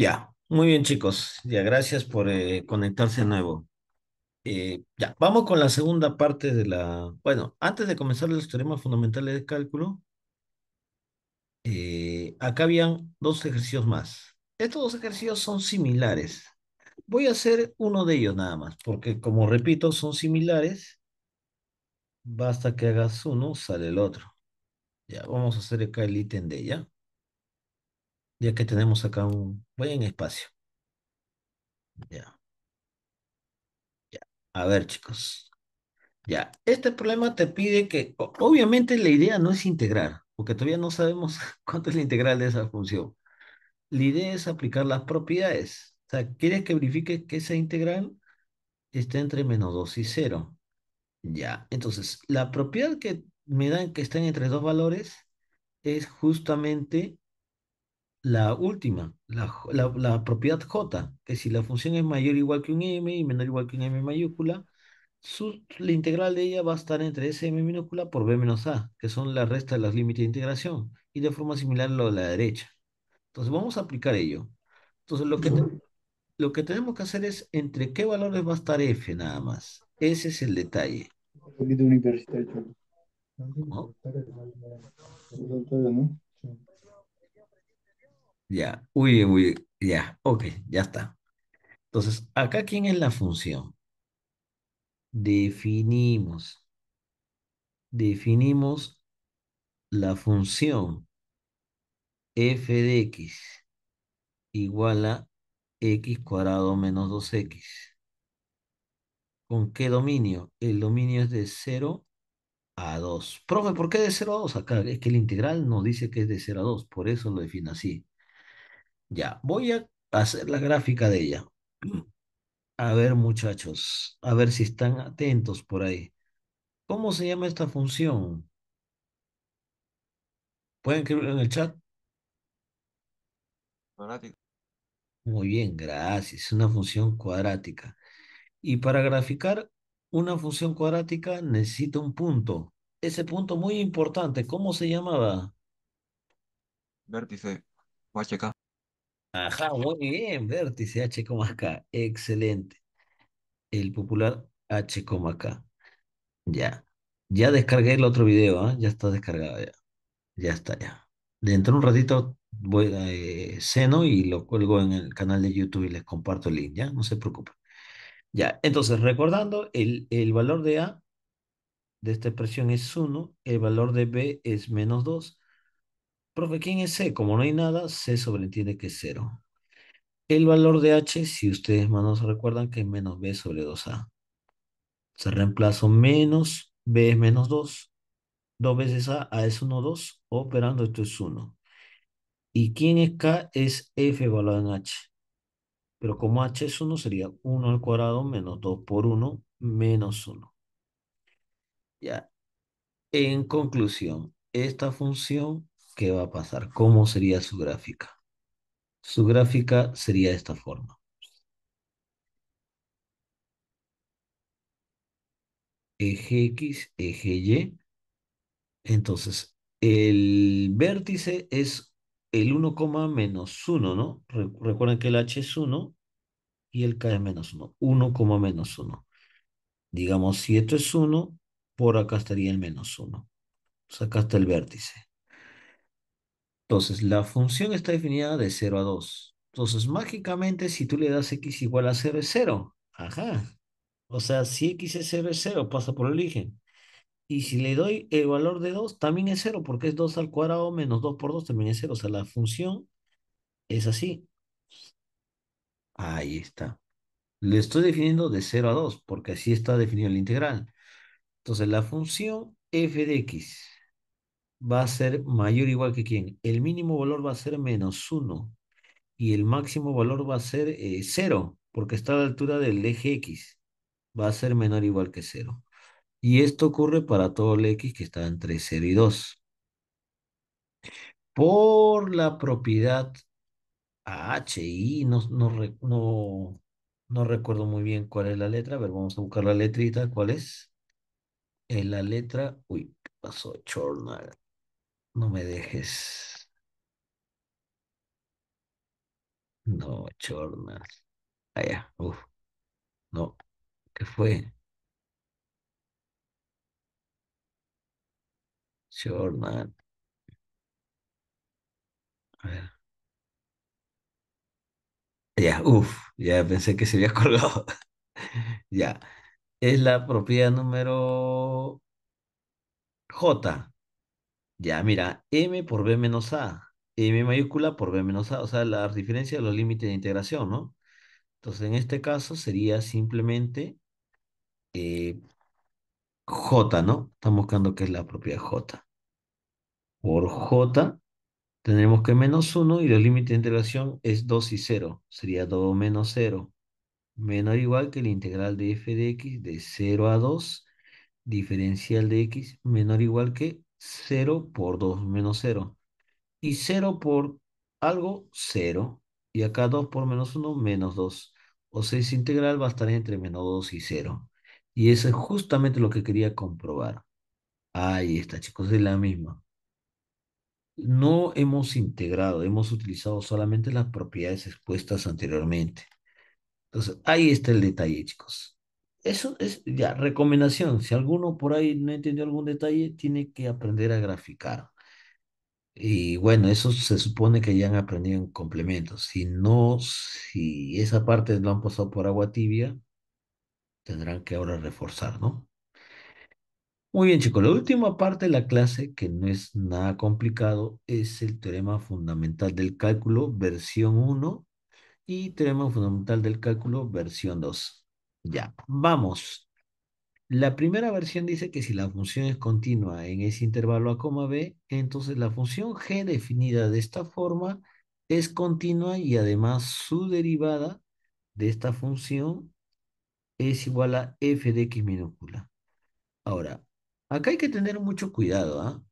Ya, muy bien chicos, ya gracias por eh, conectarse de nuevo. Eh, ya, vamos con la segunda parte de la... Bueno, antes de comenzar los teoremas fundamentales de cálculo, eh, acá habían dos ejercicios más. Estos dos ejercicios son similares. Voy a hacer uno de ellos nada más, porque como repito, son similares. Basta que hagas uno, sale el otro. Ya, vamos a hacer acá el ítem de ella ya que tenemos acá un buen espacio. Ya. ya. A ver, chicos. Ya, este problema te pide que, obviamente la idea no es integrar, porque todavía no sabemos cuánto es la integral de esa función. La idea es aplicar las propiedades. O sea, quieres que verifique que esa integral está entre menos 2 y 0. Ya, entonces, la propiedad que me dan que están entre dos valores es justamente la última, la, la, propiedad J, que si la función es mayor o igual que un m y menor o igual que un m mayúscula, su, la integral de ella va a estar entre M minúscula por b menos a, que son la resta de los límites de integración, y de forma similar lo de la derecha. Entonces vamos a aplicar ello. Entonces lo que, lo que tenemos que hacer es entre qué valores va a estar f nada más. Ese es el detalle. Ya, muy bien, muy bien. Ya, ok, ya está. Entonces, acá, ¿quién es la función? Definimos. Definimos la función f de x igual a x cuadrado menos 2x. ¿Con qué dominio? El dominio es de 0 a 2. Profe, ¿por qué de 0 a 2 acá? Es que el integral nos dice que es de 0 a 2, por eso lo defino así. Ya, voy a hacer la gráfica de ella. A ver, muchachos, a ver si están atentos por ahí. ¿Cómo se llama esta función? ¿Pueden escribirlo en el chat? Cuadrática. Muy bien, gracias. Es Una función cuadrática. Y para graficar una función cuadrática necesito un punto. Ese punto muy importante, ¿cómo se llamaba? Vértice, HK. Ajá, muy bien, vértice K, Excelente. El popular H, K, Ya. Ya descargué el otro video, ¿ah? Ya está descargado ya. Ya está ya. Dentro de un ratito voy a eh, Seno y lo cuelgo en el canal de YouTube y les comparto el link, ¿ya? No se preocupen. Ya, entonces recordando, el, el valor de A de esta expresión es 1, el valor de B es menos 2 ¿quién es C? Como no hay nada, C sobre entiende que es 0. El valor de H, si ustedes más se recuerdan, que es menos B sobre 2A. Se reemplazo menos B es menos 2. 2 veces A, A es 1, 2. Operando, esto es 1. Y quién es K es F evaluado en H. Pero como H es 1, sería 1 al cuadrado menos 2 por 1 menos 1. Ya. En conclusión, esta función ¿qué va a pasar? ¿Cómo sería su gráfica? Su gráfica sería de esta forma. Eje X, eje Y. Entonces, el vértice es el 1, menos 1, ¿no? Recuerden que el H es 1 y el K es menos 1. 1, menos 1. Digamos, si esto es 1, por acá estaría el menos 1. O pues acá está el vértice. Entonces, la función está definida de 0 a 2. Entonces, mágicamente, si tú le das x igual a 0, es 0. Ajá. O sea, si x es 0, es 0, pasa por el origen. Y si le doy el valor de 2, también es 0, porque es 2 al cuadrado menos 2 por 2, también es 0. O sea, la función es así. Ahí está. Le estoy definiendo de 0 a 2, porque así está definido el integral. Entonces, la función f de x va a ser mayor o igual que quién. El mínimo valor va a ser menos 1 y el máximo valor va a ser 0, eh, porque está a la altura del eje X. Va a ser menor o igual que 0. Y esto ocurre para todo el X que está entre 0 y 2. Por la propiedad HI, no, no, no, no recuerdo muy bien cuál es la letra. A ver, vamos a buscar la letrita. ¿Cuál es? Es la letra... Uy, pasó? Chornada. No me dejes. No, chornas. Allá, ah, uff. No. ¿Qué fue? Chornas. A ver. Ya, uff, ya pensé que se había colgado. ya. Es la propiedad número J. Ya, mira, m por b menos a, m mayúscula por b menos a, o sea, la diferencia de los límites de integración, ¿no? Entonces, en este caso sería simplemente eh, j, ¿no? Estamos buscando que es la propiedad j. Por j tendremos que menos 1 y los límites de integración es 2 y 0. Sería 2 menos 0. Menor o igual que la integral de f de x de 0 a 2, diferencial de x menor o igual que 0 por 2 menos 0. Y 0 por algo, 0. Y acá 2 por menos 1, menos 2. O sea esa integral va a estar entre menos 2 y 0. Y eso es justamente lo que quería comprobar. Ahí está, chicos, es la misma. No hemos integrado, hemos utilizado solamente las propiedades expuestas anteriormente. Entonces, ahí está el detalle, chicos. Eso es ya recomendación. Si alguno por ahí no entendió algún detalle, tiene que aprender a graficar. Y bueno, eso se supone que ya han aprendido en complementos. Si no, si esa parte lo han pasado por agua tibia, tendrán que ahora reforzar, ¿no? Muy bien, chicos. La última parte de la clase, que no es nada complicado, es el teorema fundamental del cálculo, versión 1, y teorema fundamental del cálculo, versión 2. Ya, vamos. La primera versión dice que si la función es continua en ese intervalo a coma b, entonces la función g definida de esta forma es continua y además su derivada de esta función es igual a f de x minúscula. Ahora, acá hay que tener mucho cuidado, ¿ah?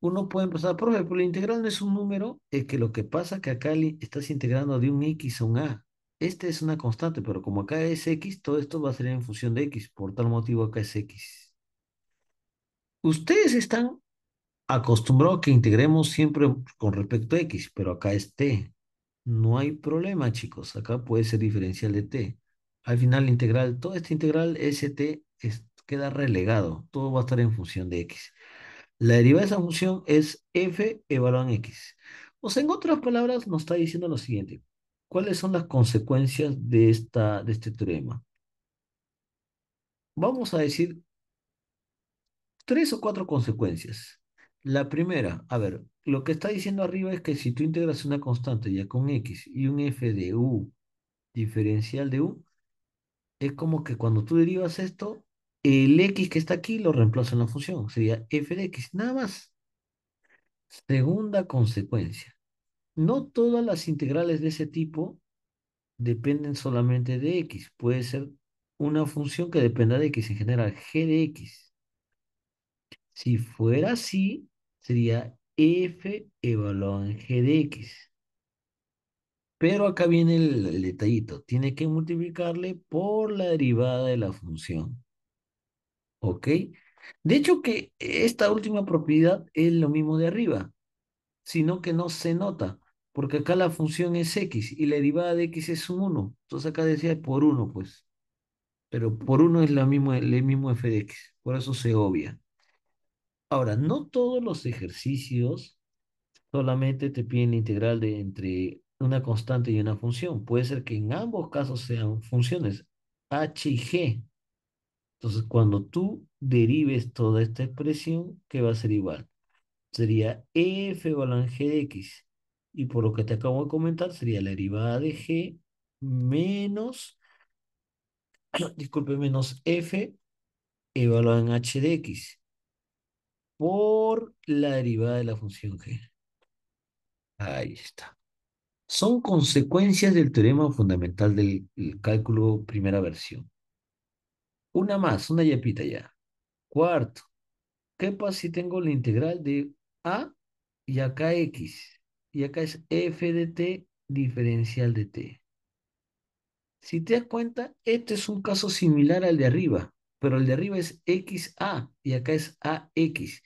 Uno puede empezar, por ejemplo, la integral no es un número, es que lo que pasa es que acá estás integrando de un x a un a. Esta es una constante, pero como acá es x, todo esto va a ser en función de x. Por tal motivo acá es x. Ustedes están acostumbrados a que integremos siempre con respecto a x, pero acá es t. No hay problema, chicos. Acá puede ser diferencial de t. Al final, la integral, toda esta integral st es, queda relegado. Todo va a estar en función de x. La derivada de esa función es f evaluado en x. O sea, en otras palabras, nos está diciendo lo siguiente. ¿Cuáles son las consecuencias de, esta, de este teorema? Vamos a decir tres o cuatro consecuencias. La primera, a ver, lo que está diciendo arriba es que si tú integras una constante ya con x y un f de u diferencial de u, es como que cuando tú derivas esto, el x que está aquí lo reemplaza en la función. Sería f de x, nada más. Segunda consecuencia no todas las integrales de ese tipo dependen solamente de x. Puede ser una función que dependa de x en general, g de x. Si fuera así, sería f evaluado en g de x. Pero acá viene el, el detallito. Tiene que multiplicarle por la derivada de la función. ¿Ok? De hecho que esta última propiedad es lo mismo de arriba, sino que no se nota porque acá la función es x y la derivada de x es un 1. Entonces acá decía por 1, pues. Pero por 1 es la misma, el mismo f de x, por eso se obvia. Ahora, no todos los ejercicios solamente te piden la integral de entre una constante y una función. Puede ser que en ambos casos sean funciones h y g. Entonces, cuando tú derives toda esta expresión, ¿qué va a ser igual? Sería f g de x y por lo que te acabo de comentar sería la derivada de g menos, disculpe, menos f evaluada en h de x por la derivada de la función g. Ahí está. Son consecuencias del teorema fundamental del cálculo primera versión. Una más, una yepita ya. Cuarto, ¿qué pasa si tengo la integral de a y acá x? y acá es f de t diferencial de t. Si te das cuenta, este es un caso similar al de arriba, pero el de arriba es XA y acá es AX.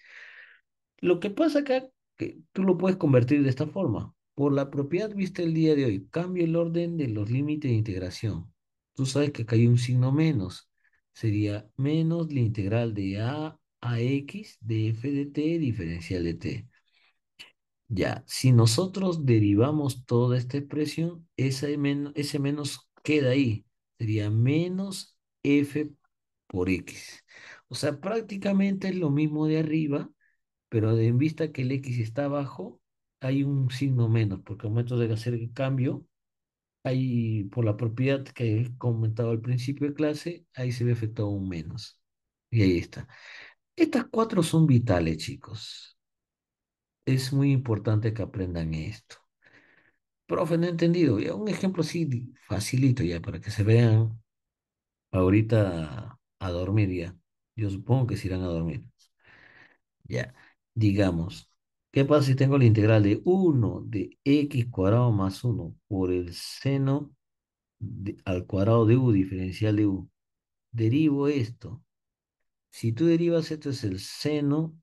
Lo que pasa acá, que tú lo puedes convertir de esta forma. Por la propiedad vista el día de hoy, cambio el orden de los límites de integración. Tú sabes que acá hay un signo menos. Sería menos la integral de A a X de f de t diferencial de t. Ya, si nosotros derivamos toda esta expresión, ese menos, queda ahí. Sería menos f por x. O sea, prácticamente es lo mismo de arriba, pero en vista que el x está abajo, hay un signo menos, porque al momento de hacer el cambio, hay, por la propiedad que he comentado al principio de clase, ahí se ve afectado un menos. Y ahí está. Estas cuatro son vitales, chicos es muy importante que aprendan esto. Profe, no he entendido. un ejemplo así facilito ya para que se vean ahorita a, dormir ya. Yo supongo que se irán a dormir. Ya, digamos, ¿qué pasa si tengo la integral de 1 de x cuadrado más 1 por el seno al cuadrado de u diferencial de u? Derivo esto. Si tú derivas esto es el seno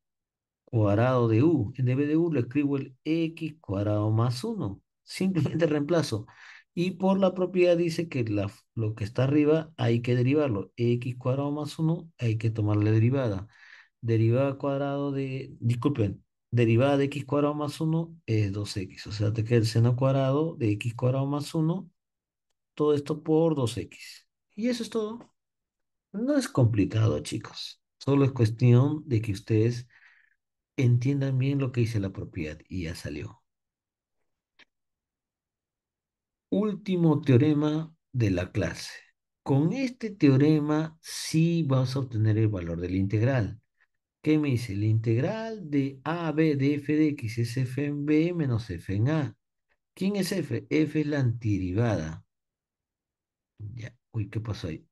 cuadrado de u. En db de u le escribo el x cuadrado más 1. Simplemente reemplazo. Y por la propiedad dice que la, lo que está arriba hay que derivarlo. x cuadrado más 1 hay que tomar la derivada. Derivada cuadrado de, disculpen, derivada de x cuadrado más 1 es 2x. O sea, te queda el seno cuadrado de x cuadrado más 1. Todo esto por 2x. Y eso es todo. No es complicado, chicos. Solo es cuestión de que ustedes entiendan bien lo que dice la propiedad y ya salió. Último teorema de la clase. Con este teorema sí vas a obtener el valor de la integral. ¿Qué me dice? La integral de a, b, de f de x es f en b menos f en a. ¿Quién es f? f es la antiderivada. Ya. Uy, ¿qué pasó ahí?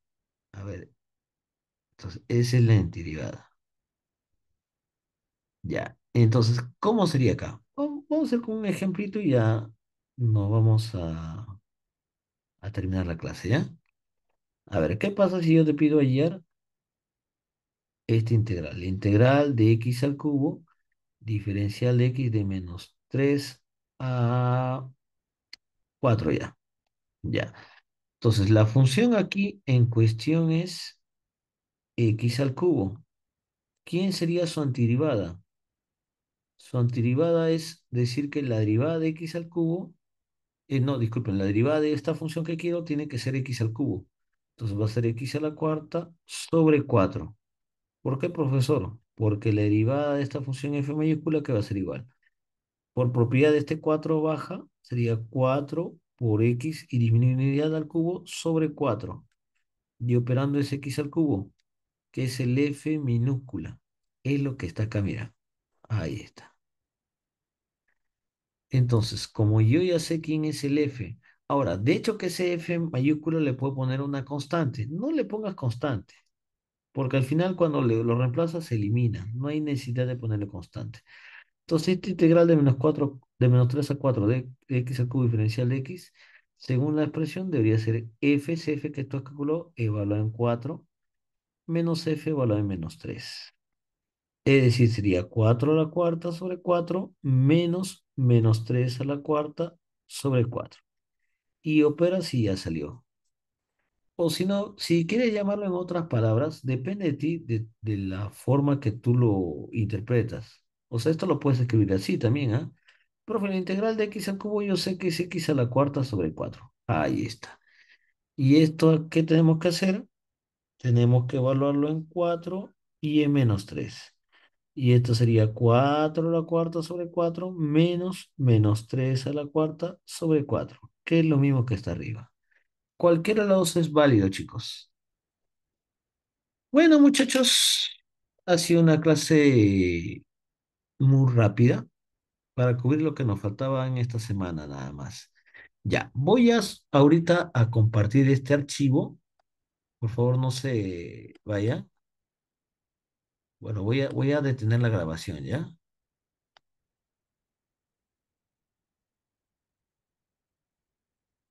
A ver. Entonces, esa es la antiderivada. Ya, entonces, ¿cómo sería acá? Vamos a hacer con un ejemplito y ya nos vamos a, terminar la clase, ¿ya? A ver, ¿qué pasa si yo te pido ayer esta integral? La integral de x al cubo, diferencial de x de menos 3 a 4 ya. Ya. Entonces, la función aquí en cuestión es x al cubo. ¿Quién sería su antiderivada? Su antiderivada es decir que la derivada de x al cubo, eh, no, disculpen, la derivada de esta función que quiero tiene que ser x al cubo. Entonces va a ser x a la cuarta sobre 4. ¿Por qué, profesor? Porque la derivada de esta función f mayúscula que va a ser igual. Por propiedad de este 4 baja, sería 4 por x y disminuiría al cubo sobre 4. Y operando ese x al cubo, que es el f minúscula. Es lo que está acá, mira. Ahí está. Entonces, como yo ya sé quién es el F, ahora, de hecho que ese F mayúsculo le puedo poner una constante. No le pongas constante, porque al final cuando lo reemplazas se elimina. No hay necesidad de ponerle constante. Entonces, esta integral de menos 4, de menos 3 a 4 de x al cubo diferencial de x, según la expresión, debería ser f, cf que esto calculó, evaluado en 4, menos f evaluado en menos 3. Es decir, sería 4 a la cuarta sobre 4 menos menos 3 a la cuarta sobre 4. Y opera si ya salió. O si no, si quieres llamarlo en otras palabras, depende de ti, de, la forma que tú lo interpretas. O sea, esto lo puedes escribir así también, ¿ah? Profe, la integral de x al cubo yo sé que es x a la cuarta sobre 4. Ahí está. ¿Y esto qué tenemos que hacer? Tenemos que evaluarlo en 4 y en menos 3. Y esto sería 4 a la cuarta sobre 4 menos menos 3 a la cuarta sobre 4, que es lo mismo que está arriba. Cualquiera de los es válido, chicos. Bueno, muchachos, ha sido una clase muy rápida para cubrir lo que nos faltaba en esta semana nada más. Ya, voy a, ahorita a compartir este archivo. Por favor, no se vayan. Bueno, voy a, voy a detener la grabación, ¿ya?